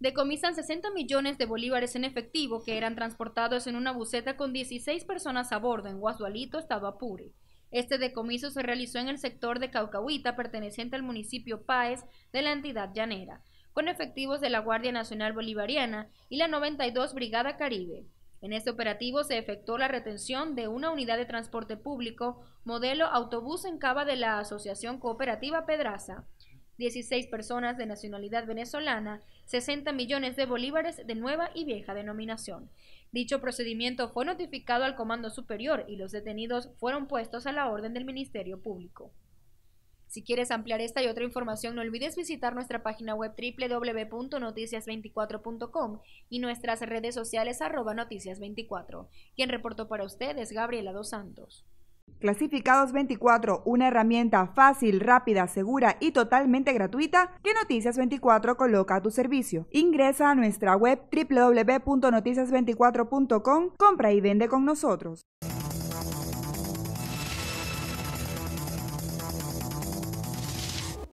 decomisan 60 millones de bolívares en efectivo que eran transportados en una buceta con 16 personas a bordo en Guasdualito, Estado Apure. Este decomiso se realizó en el sector de Caucahuita, perteneciente al municipio Páez de la entidad llanera, con efectivos de la Guardia Nacional Bolivariana y la 92 Brigada Caribe. En este operativo se efectuó la retención de una unidad de transporte público modelo autobús en cava de la Asociación Cooperativa Pedraza. 16 personas de nacionalidad venezolana, 60 millones de bolívares de nueva y vieja denominación. Dicho procedimiento fue notificado al Comando Superior y los detenidos fueron puestos a la orden del Ministerio Público. Si quieres ampliar esta y otra información, no olvides visitar nuestra página web www.noticias24.com y nuestras redes sociales arroba noticias24. Quien reportó para ustedes, Gabriela Dos Santos. Clasificados 24, una herramienta fácil, rápida, segura y totalmente gratuita que Noticias 24 coloca a tu servicio. Ingresa a nuestra web www.noticias24.com, compra y vende con nosotros.